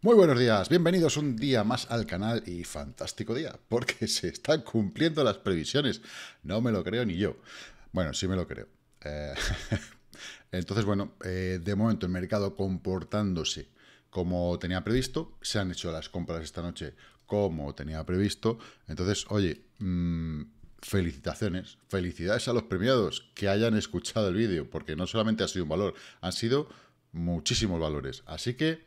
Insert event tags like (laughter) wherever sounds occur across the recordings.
Muy buenos días, bienvenidos un día más al canal y fantástico día, porque (laughs) se están cumpliendo las previsiones. No me lo creo ni yo. Bueno, sí me lo creo. Eh, (laughs) entonces, bueno, eh, de momento el mercado comportándose como tenía previsto, se han hecho las compras esta noche como tenía previsto. Entonces, oye, mm, felicitaciones, felicidades a los premiados que hayan escuchado el vídeo, porque no solamente ha sido un valor, han sido muchísimos valores. Así que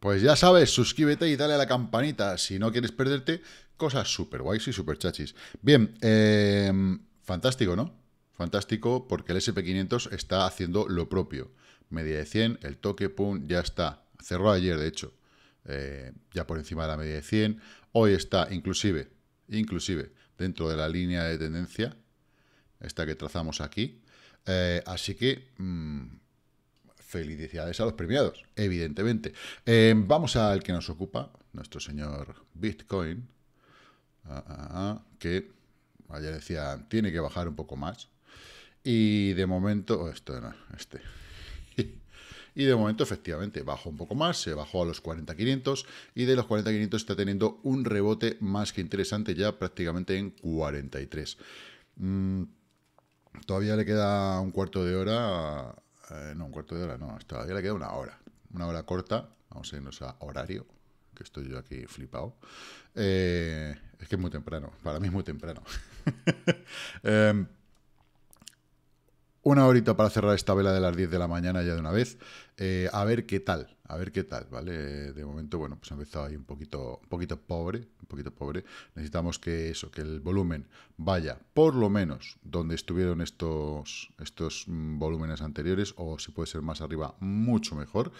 Pues ya sabes, suscríbete y dale a la campanita si no quieres perderte cosas súper guays y súper chachis. Bien, em, fantástico, ¿no? Fantástico porque el SP500 está haciendo lo propio. Media de 100, el toque, pum, ya está. Cerró ayer, de hecho, eh, ya por encima de la media de 100. Hoy está, inclusive, inclusive, dentro de la línea de tendencia, esta que trazamos aquí. Eh, así que... Mm, felicidades a los premiados, evidentemente. Eh, vamos al que nos ocupa, nuestro señor Bitcoin, ah, ah, ah, que ayer decía, tiene que bajar un poco más. Y de momento, oh, esto este. (laughs) y de momento, efectivamente, bajó un poco más, se bajó a los 40.500 y de los 40.500 está teniendo un rebote más que interesante, ya prácticamente en 43. Mm, todavía le queda un cuarto de hora eh, no, un cuarto de hora no, todavía le queda una hora. Una hora corta, vamos a irnos a horario, que estoy yo aquí flipado. Eh, es que es muy temprano, para mí es muy temprano. (laughs) Em, una horita para cerrar esta vela de las 10 de la mañana ya de una vez. Eh, a ver qué tal, a ver qué tal, ¿vale? De momento, bueno, pues ha empezado ahí un poquito, poquito pobre, un poquito pobre. Necesitamos que eso, que el volumen vaya por lo menos donde estuvieron estos, estos mm, volúmenes anteriores, o si puede ser más arriba, mucho mejor.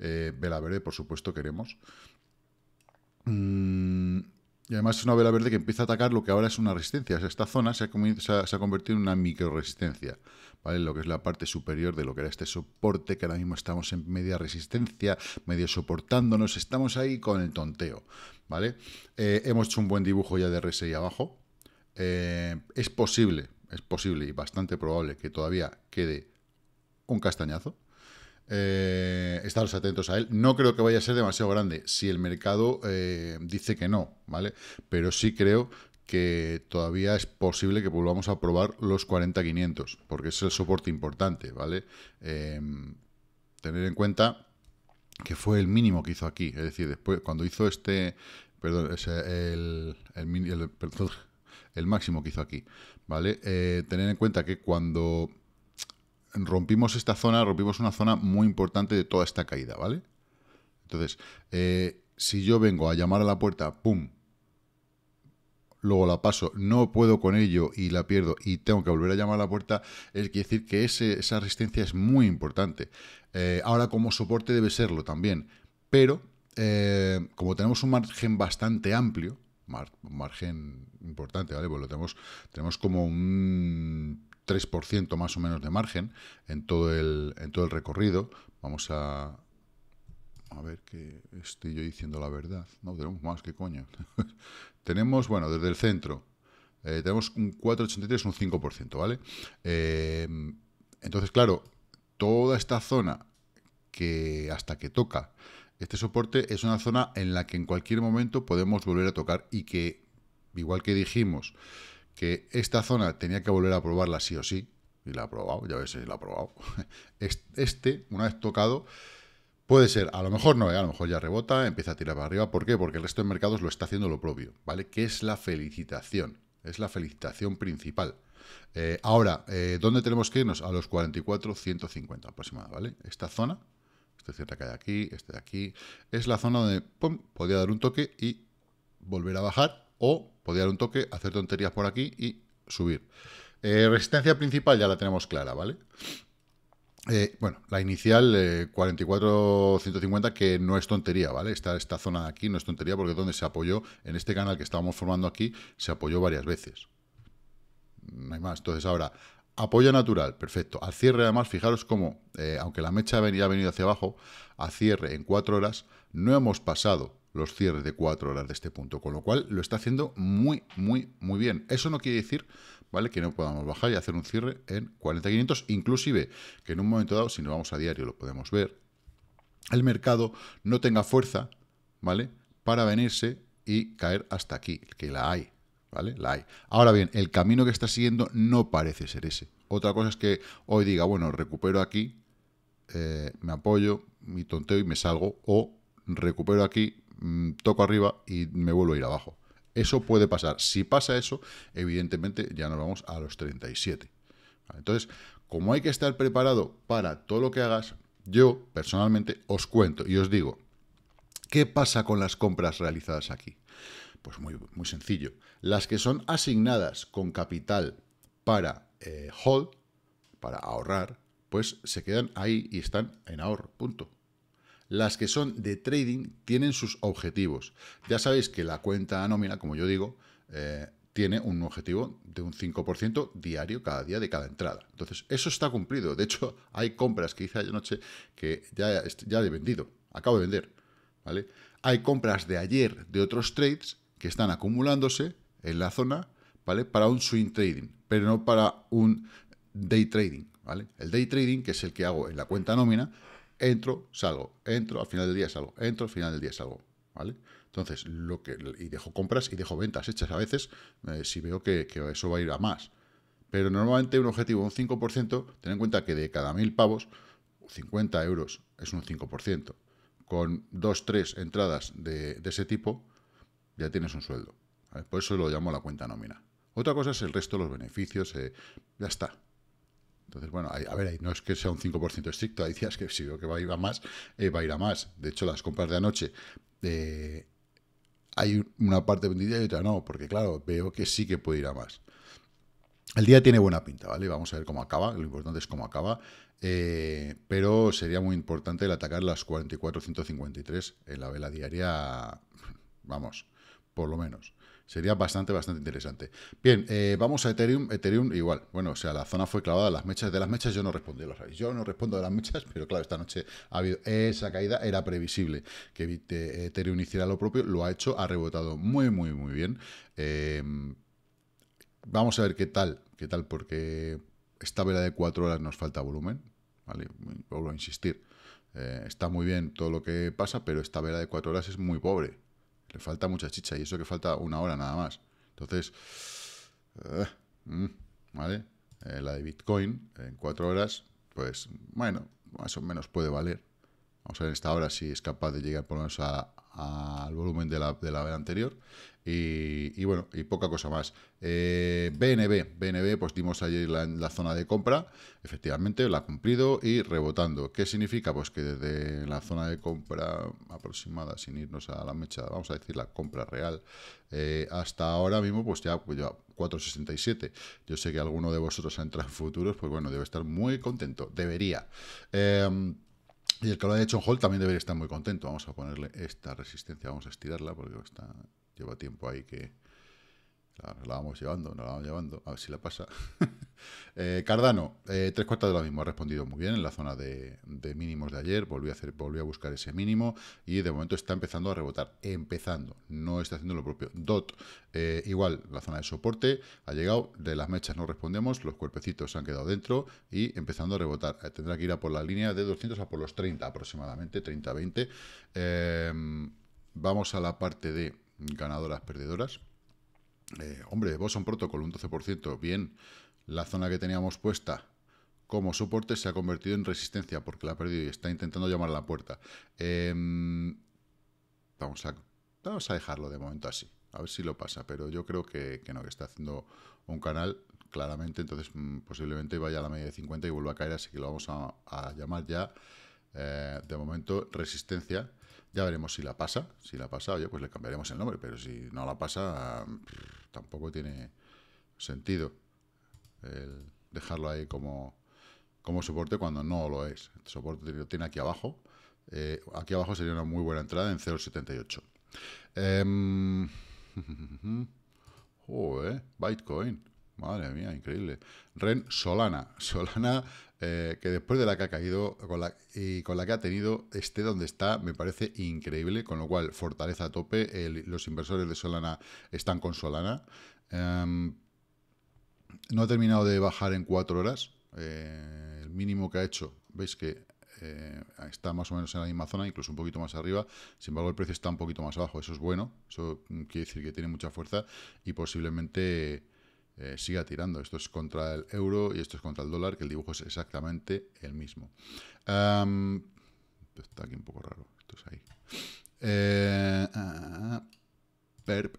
Eh, vela verde, por supuesto, queremos. Mm, y además es una vela verde que empieza a atacar lo que ahora es una resistencia. esta zona se ha, convertido en una microresistencia, ¿vale? Lo que es la parte superior de lo que era este soporte, que ahora mismo estamos en media resistencia, medio soportándonos, estamos ahí con el tonteo, ¿vale? Eh, hemos hecho un buen dibujo ya de RSI abajo. Eh, es posible, es posible y bastante probable que todavía quede un castañazo, eh, estaros atentos a él. No creo que vaya a ser demasiado grande si el mercado eh, dice que no, ¿vale? Pero sí creo que todavía es posible que volvamos a probar los 40.500, porque es el soporte importante, ¿vale? Em, tener en cuenta que fue el mínimo que hizo aquí, es decir, después cuando hizo este, perdón, el, el, perdón, (laughs) el máximo que hizo aquí, ¿vale? Eh, tener en cuenta que cuando rompimos esta zona, rompimos una zona muy importante de toda esta caída, ¿vale? Entonces, eh, si yo vengo a llamar a la puerta, ¡pum! Luego la paso, no puedo con ello y la pierdo y tengo que volver a llamar a la puerta, es decir que esa resistencia es muy importante. Eh, ahora como soporte debe serlo también, pero eh, como tenemos un margen bastante amplio, un margen importante, ¿vale? Pues lo tenemos, tenemos como un 3% más o menos de margen en todo el, en todo el recorrido. Vamos a, a ver que estoy yo diciendo la verdad. No, tenemos más, que coño? (laughs) tenemos, bueno, desde el centro, eh, tenemos un 4,83, un 5%, ¿vale? Eh, entonces, claro, toda esta zona que hasta que toca este soporte es una zona en la que en cualquier momento podemos volver a tocar y que, igual que dijimos, que esta zona tenía que volver a probarla sí o sí, y la ha probado, ya ves, la ha probado. (laughs) Este, una vez tocado, puede ser, a lo mejor no, ¿eh? a lo mejor ya rebota, empieza a tirar para arriba. ¿Por qué? Porque el resto de mercados lo está haciendo lo propio, ¿vale? Que es la felicitación, es la felicitación principal. Eh, ahora, eh, ¿dónde tenemos que irnos? A los 44, 150 aproximadamente, ¿vale? Esta zona, este cierta que hay aquí, este de aquí, es la zona donde, pum, podía dar un toque y volver a bajar o podía dar un toque, hacer tonterías por aquí y subir. Eh, resistencia principal ya la tenemos clara, ¿vale? Eh, bueno, la inicial eh, 44-150, que no es tontería, ¿vale? Esta, esta zona de aquí no es tontería porque es donde se apoyó, en este canal que estábamos formando aquí, se apoyó varias veces. No hay más. Entonces ahora, apoyo natural, perfecto. Al cierre además, fijaros cómo, eh, aunque la mecha ya ha venido hacia abajo, a cierre en 4 horas, no hemos pasado los cierres de 4 horas de este punto, con lo cual lo está haciendo muy, muy, muy bien. Eso no quiere decir, ¿vale? Que no podamos bajar y hacer un cierre en 4500, inclusive que en un momento dado, si nos vamos a diario, lo podemos ver, el mercado no tenga fuerza, ¿vale? Para venirse y caer hasta aquí, que la hay, ¿vale? La hay. Ahora bien, el camino que está siguiendo no parece ser ese. Otra cosa es que hoy diga, bueno, recupero aquí, eh, me apoyo, mi tonteo y me salgo, o recupero aquí, Mm, toco arriba y me vuelvo a ir abajo. Eso puede pasar. Si pasa eso, evidentemente ya nos vamos a los 37. Entonces, como hay que estar preparado para todo lo que hagas, yo personalmente os cuento y os digo, ¿qué pasa con las compras realizadas aquí? Pues muy, muy sencillo. Las que son asignadas con capital para eh, hold, para ahorrar, pues se quedan ahí y están en ahorro, punto. Las que son de trading tienen sus objetivos. Ya sabéis que la cuenta nómina, como yo digo, eh, tiene un objetivo de un 5% diario cada día de cada entrada. Entonces, eso está cumplido. De hecho, (laughs) hay compras que hice anoche que ya, ya he vendido, acabo de vender. ¿vale? Hay compras de ayer de otros trades que están acumulándose en la zona ¿vale? para un swing trading, pero no para un day trading. ¿vale? El day trading, que es el que hago en la cuenta nómina, entro, salgo, entro, al final del día salgo, entro, al final del día salgo, ¿vale? Entonces, lo que, y dejo compras y dejo ventas hechas a veces eh, si veo que, eso va a ir a más. Pero normalmente un objetivo, un 5%, ten en cuenta que de cada mil pavos, 50 euros es un 5%. Con dos, tres entradas de, ese tipo, ya tienes un sueldo. Por eso lo llamo la cuenta nómina. Otra cosa es el resto, los beneficios, eh, ya está. Entonces, bueno, a ver, no es que sea un 5% estricto, hay días que si veo que va a ir a más, eh, va a ir a más. De hecho, las compras de anoche eh, hay una parte vendida y otra no, porque claro, veo que sí que puede ir a más. El día tiene buena pinta, ¿vale? Vamos a ver cómo acaba, lo importante es cómo acaba, eh, pero sería muy importante el atacar las 44.153 en la vela diaria, vamos, por lo menos. Sería bastante, bastante interesante. Bien, eh, vamos a Ethereum. Ethereum igual. Bueno, o sea, la zona fue clavada. Las mechas de las mechas yo no respondí, lo sabéis. Yo no respondo de las mechas, pero claro, esta noche ha habido esa caída. Era previsible que eh, Ethereum hiciera lo propio. Lo ha hecho, ha rebotado muy, muy, muy bien. Em, vamos a ver qué tal, qué tal, porque esta vela de cuatro horas nos falta volumen. ¿Vale? Vuelvo a insistir. Eh, está muy bien todo lo que pasa, pero esta vela de cuatro horas es muy pobre. Le falta mucha chicha y eso que falta una hora nada más. Entonces, eh, mm, ¿vale? Eh, la de Bitcoin en cuatro horas, pues bueno, más o menos puede valer. Vamos a ver en esta hora si es capaz de llegar por lo menos a, al volumen de la, de la anterior. Y, bueno, y poca cosa más. Eh, BNB, BNB, pues dimos ayer la, la, zona de compra, efectivamente la ha cumplido y rebotando. ¿Qué significa? Pues que desde la zona de compra aproximada, sin irnos a la mecha, vamos a decir la compra real, eh, hasta ahora mismo, pues ya, pues ya 4,67. Yo sé que alguno de vosotros ha entrado en futuros, pues bueno, debe estar muy contento, debería. Em, y el que lo haya hecho en también debería estar muy contento. Vamos a ponerle esta resistencia, vamos a estirarla porque está, lleva tiempo ahí que, Ah, la vamos llevando, nos la vamos llevando, a ver si la pasa. (laughs) Eh, Cardano, eh, tres cuartas de lo mismo, ha respondido muy bien en la zona de, mínimos de ayer, Volví a, hacer, a buscar ese mínimo y de momento está empezando a rebotar, empezando, no está haciendo lo propio. DOT, eh, igual, la zona de soporte ha llegado, de las mechas no respondemos, los cuerpecitos se han quedado dentro y empezando a rebotar. tendrá que ir a por la línea de 200 a por los 30 aproximadamente, 30-20. Em, vamos a la parte de ganadoras, perdedoras. Eh, hombre, hombre, Boson Protocol un 12%, bien, la zona que teníamos puesta como soporte se ha convertido en resistencia porque la ha perdido y está intentando llamar a la puerta. Em, vamos, a, vamos a dejarlo de momento así, a ver si lo pasa, pero yo creo que, no, que está haciendo un canal claramente, entonces mm, posiblemente vaya a la media de 50 y vuelva a caer, así que lo vamos a, llamar ya eh, de momento resistencia ya veremos si la pasa. Si la pasa, oye, pues le cambiaremos el nombre. Pero si no la pasa, tampoco tiene sentido dejarlo ahí como, como soporte cuando no lo es. El soporte lo tiene aquí abajo. Eh, aquí abajo sería una muy buena entrada en 0.78. Eh, em, (laughs) Bitcoin. Madre mía, increíble. Ren Solana. (laughs) Solana, eh, que después de la que ha caído y con la que ha tenido, esté donde está, me parece increíble. Con lo cual, fortaleza a tope. los inversores de Solana están con Solana. Em, no ha terminado de bajar en cuatro horas. Eh, el mínimo que ha hecho, veis que eh, está más o menos en la misma zona, incluso un poquito más arriba. Sin embargo, el precio está un poquito más abajo. Eso es bueno. Eso quiere decir que tiene mucha fuerza y posiblemente eh, siga tirando. Esto es contra el euro y esto es contra el dólar, que el dibujo es exactamente el mismo. está aquí un poco raro. Esto es ahí. Eh, ah, perp.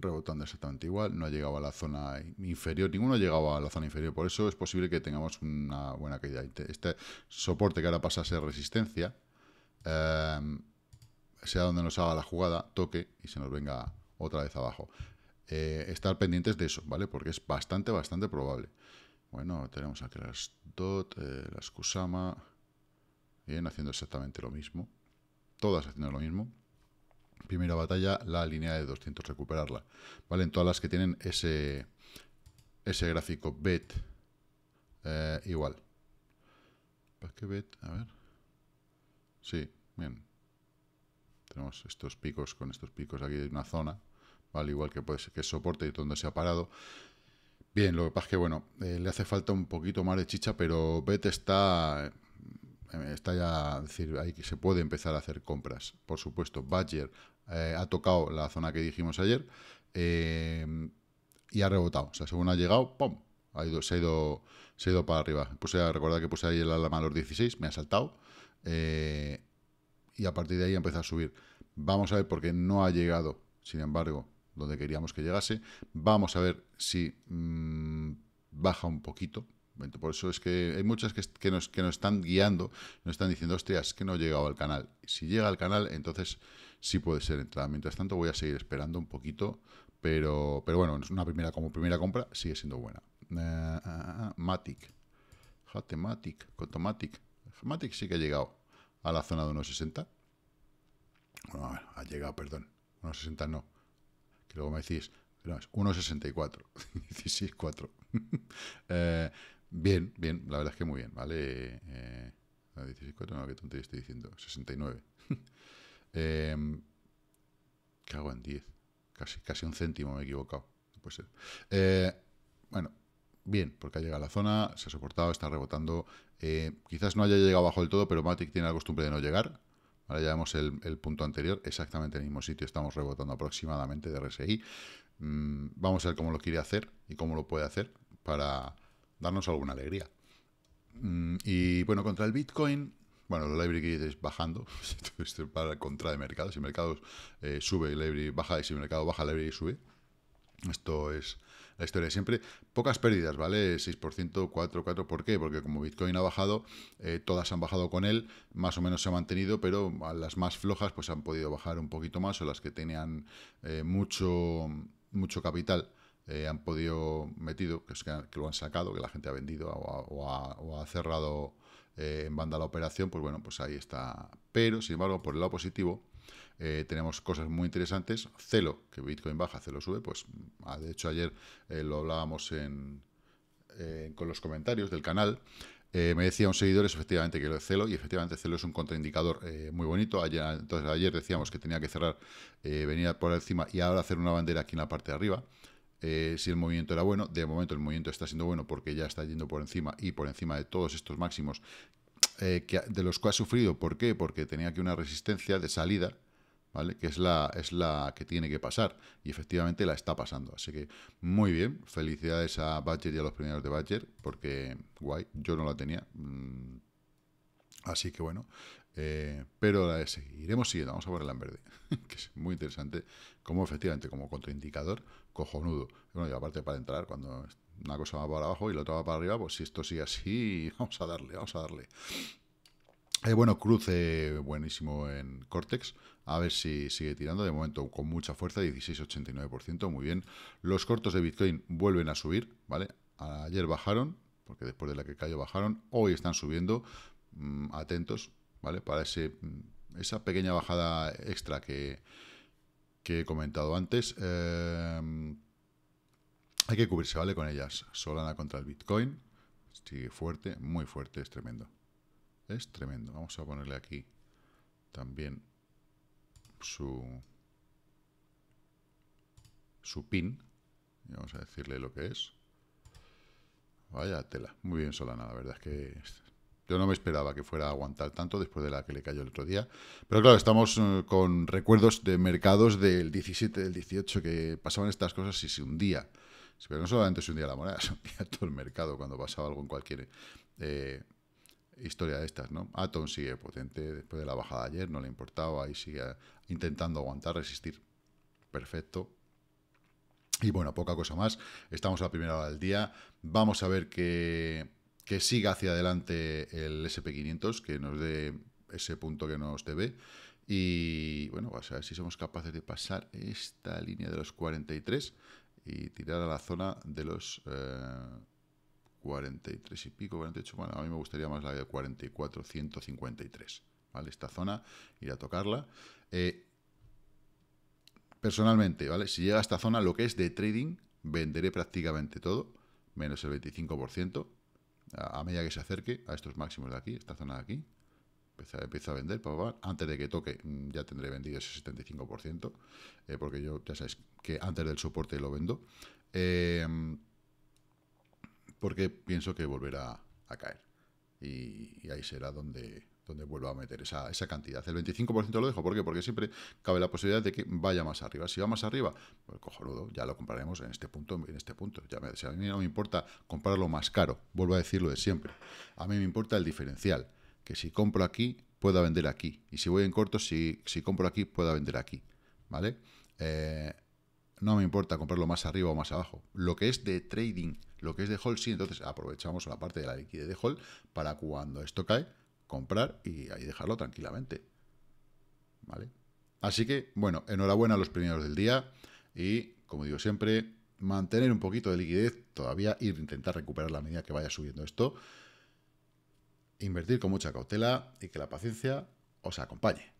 Rebotando exactamente igual. No ha llegado a la zona inferior. Ninguno ha llegado a la zona inferior. Por eso es posible que tengamos una buena caída. Este, este soporte que ahora pasa a ser resistencia. Eh, sea donde nos haga la jugada, toque y se nos venga otra vez abajo. Eh, estar pendientes de eso, ¿vale? Porque es bastante, bastante probable. Bueno, tenemos aquí eh, las DOT, las Kusama. Bien, haciendo exactamente lo mismo. Todas haciendo lo mismo. Primera batalla, la línea de 200, recuperarla. ¿Vale? En todas las que tienen ese, ese gráfico BET eh, igual. ¿Para qué BET? A ver. Sí, bien. Tenemos estos picos con estos picos aquí de una zona. Vale, igual que puede ser que soporte donde se ha parado. Bien, lo que pasa es que, bueno, eh, le hace falta un poquito más de chicha, pero Bet está, eh, está ya, decir, ahí que se puede empezar a hacer compras. Por supuesto, Badger eh, ha tocado la zona que dijimos ayer y ha rebotado. O sea, según ha llegado, ¡pum! Ha ido, se, ha ido, para arriba. Puse que puse ahí el ala a 16, me ha saltado y a partir de ahí ha a subir. Vamos a ver porque no ha llegado, sin embargo, donde queríamos que llegase. Vamos a ver si mm, baja un poquito. Por eso es que hay muchas que, nos, que están guiando, nos están diciendo, hostias, es que no ha llegado al canal. Si llega al canal, entonces sí puede ser entrada. Mientras tanto voy a seguir esperando un poquito, pero, pero bueno, una primera, como primera compra sigue siendo buena. Eh, eh, eh, Matic. Jate Matic, Cotomatic. Matic sí que ha llegado a la zona de 1.60. Bueno, ha llegado, perdón. 1.60 no que luego me decís, no, es 1,64, 16,4. (laughs) (laughs) Eh, bien, bien, la verdad es que muy bien, ¿vale? Eh, 16,4, no, qué tontería estoy diciendo, 69. ¿Qué hago en 10, casi, casi un céntimo me he equivocado, no puede ser. Eh, bueno, bien, porque ha llegado a la zona, se ha soportado, está rebotando. Eh, quizás no haya llegado bajo del todo, pero Matic tiene la costumbre de no llegar. Ahora ya vemos el, punto anterior, exactamente en el mismo sitio, estamos rebotando aproximadamente de RSI. Mm, vamos a ver cómo lo quiere hacer y cómo lo puede hacer para darnos alguna alegría. Mm, y bueno, contra el Bitcoin, bueno, el library es bajando, (laughs) para contra de mercado. Si el mercado eh, sube, el library baja, y si el mercado baja, el library sube. Esto es la historia siempre. Pocas pérdidas, ¿vale? 6%, 4, 4. ¿Por qué? Porque como Bitcoin ha bajado, eh, todas han bajado con él, más o menos se ha mantenido, pero las más flojas pues han podido bajar un poquito más o las que tenían eh, mucho, mucho capital. Eh, han podido metido, que, lo han sacado, que la gente ha vendido o ha, cerrado en banda la operación, pues bueno, pues ahí está. Pero, sin embargo, por el lado positivo, eh, tenemos cosas muy interesantes. Celo, que Bitcoin baja, Celo sube, pues ah, de hecho ayer eh, lo hablábamos en, eh, con los comentarios del canal. me decía un seguidor efectivamente que lo de Celo, y efectivamente Celo es un contraindicador muy bonito. Ayer, entonces ayer decíamos que tenía que cerrar, eh, venir por encima y ahora hacer una bandera aquí en la parte de arriba. si el movimiento era bueno, de momento el movimiento está siendo bueno porque ya está yendo por encima y por encima de todos estos máximos de los cuales ha sufrido. ¿Por qué? Porque tenía aquí una resistencia de salida ¿vale? Que es la, es la que tiene que pasar. Y efectivamente la está pasando. Así que muy bien. Felicidades a Badger y a los primeros de Badger, porque guay, yo no la tenía. Mm. Así que bueno. Eh, pero la seguiremos siguiendo. Vamos a ponerla en verde, (laughs) que es muy interesante. Como efectivamente, como contraindicador, cojonudo. Bueno, y aparte para entrar, cuando una cosa va para abajo y la otra va para arriba, pues si esto sigue así, (laughs) vamos a darle, vamos a darle. Eh, bueno, cruce buenísimo en Cortex. A ver si sigue tirando. De momento, con mucha fuerza, 16,89%. Muy bien. Los cortos de Bitcoin vuelven a subir, ¿vale? Ayer bajaron, porque después de la que cayó bajaron. Hoy están subiendo. Mm, atentos, ¿vale? Para ese, mm, esa pequeña bajada extra que, he comentado antes. Em, hay que cubrirse, ¿vale? Con ellas. Solana contra el Bitcoin. Sigue fuerte, muy fuerte, es tremendo. Es tremendo. Vamos a ponerle aquí también su, su pin. Y vamos a decirle lo que es. Vaya tela. Muy bien Solana, la verdad es que yo no me esperaba que fuera a aguantar tanto después de la que le cayó el otro día. Pero claro, estamos eh, con recuerdos de mercados del 17, del 18, que pasaban estas cosas y se hundía. Pero no solamente se hundía la moneda, se (laughs) hundía todo el mercado cuando pasaba algo en cualquier... Eh, historia de estas, ¿no? Atom sigue potente después de la bajada de ayer, no le importaba y sigue intentando aguantar, resistir. Perfecto. Y bueno, poca cosa más. Estamos a la primera hora del día. Vamos a ver que, siga hacia adelante el SP500, que nos dé ese punto que nos debe. Y bueno, vamos a ver si somos capaces de pasar esta línea de los 43 y tirar a la zona de los... Eh, 43 y pico, 48, bueno, a mí me gustaría más la de 44, 153, ¿vale? Esta zona, ir a tocarla. Eh, personalmente, ¿vale? Si llega a esta zona, lo que es de trading, venderé prácticamente todo, menos el 25%, a, a medida que se acerque a estos máximos de aquí, esta zona de aquí, empieza a vender, antes de que toque mm, ya tendré vendido ese 75%, eh, porque yo ya sabéis que antes del soporte lo vendo. Eh, porque pienso que volverá a caer. Y, ahí será donde, donde vuelva a meter esa, esa cantidad. El 25% lo dejo, ¿por qué? Porque siempre cabe la posibilidad de que vaya más arriba. Si va más arriba, pues cojonudo, ya lo compraremos en este punto, en este punto. Ya me, a mí no me importa comprarlo más caro, vuelvo a decirlo de siempre. A mí me importa el diferencial, que si compro aquí, pueda vender aquí. Y si voy en corto, si, si compro aquí, pueda vender aquí. ¿Vale? Eh, no me importa comprarlo más arriba o más abajo. Lo que es de trading, lo que es de hold, sí, entonces aprovechamos la parte de la liquidez de hold para cuando esto cae, comprar y ahí dejarlo tranquilamente. ¿Vale? Así que, bueno, enhorabuena a los primeros del día y, como digo siempre, mantener un poquito de liquidez, todavía ir e intentar recuperar la medida que vaya subiendo esto, invertir con mucha cautela y que la paciencia os acompañe.